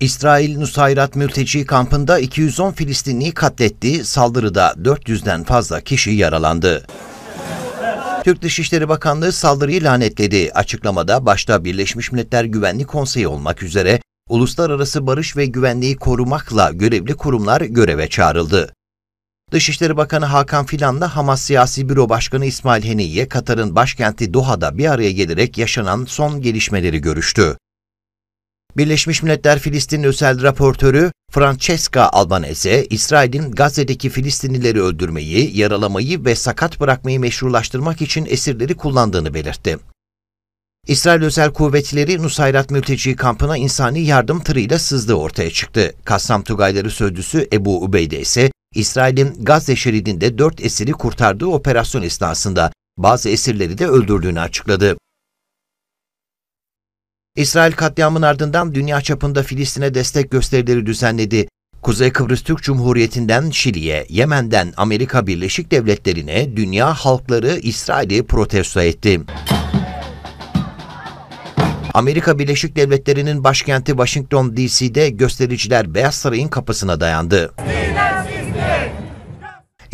İsrail Nusayrat mülteci kampında 210 Filistinliyi katlettiği saldırıda 400'den fazla kişi yaralandı. Türk Dışişleri Bakanlığı saldırıyı lanetledi. Açıklamada başta Birleşmiş Milletler Güvenlik Konseyi olmak üzere uluslararası barış ve güvenliği korumakla görevli kurumlar göreve çağrıldı. Dışişleri Bakanı Hakan Fidan'la Hamas Siyasi Büro Başkanı İsmail Heniye, Katar'ın başkenti Doha'da bir araya gelerek yaşanan son gelişmeleri görüştü. Birleşmiş Milletler Filistin Özel Raportörü Francesca Albanese, İsrail'in Gazze'deki Filistinlileri öldürmeyi, yaralamayı ve sakat bırakmayı meşrulaştırmak için esirleri kullandığını belirtti. İsrail özel kuvvetleri Nusayrat mülteci kampına insani yardım tırıyla sızdığı ortaya çıktı. Kassam Tugayları Sözcüsü Ebu Ubeyde ise İsrail'in Gazze şeridinde 4 esiri kurtardığı operasyon esnasında bazı esirleri de öldürdüğünü açıkladı. İsrail katliamın ardından dünya çapında Filistin'e destek gösterileri düzenledi. Kuzey Kıbrıs Türk Cumhuriyeti'nden Şili'ye, Yemen'den Amerika Birleşik Devletleri'ne dünya halkları İsrail'i protesto etti. Amerika Birleşik Devletleri'nin başkenti Washington DC'de göstericiler Beyaz Saray'ın kapısına dayandı. Sizler,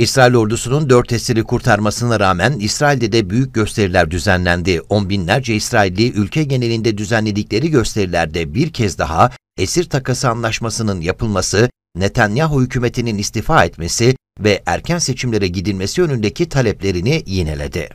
İsrail ordusunun dört esiri kurtarmasına rağmen İsrail'de de büyük gösteriler düzenlendi. On binlerce İsrailli ülke genelinde düzenledikleri gösterilerde bir kez daha esir takası anlaşmasının yapılması, Netanyahu hükümetinin istifa etmesi ve erken seçimlere gidilmesi önündeki taleplerini yineledi.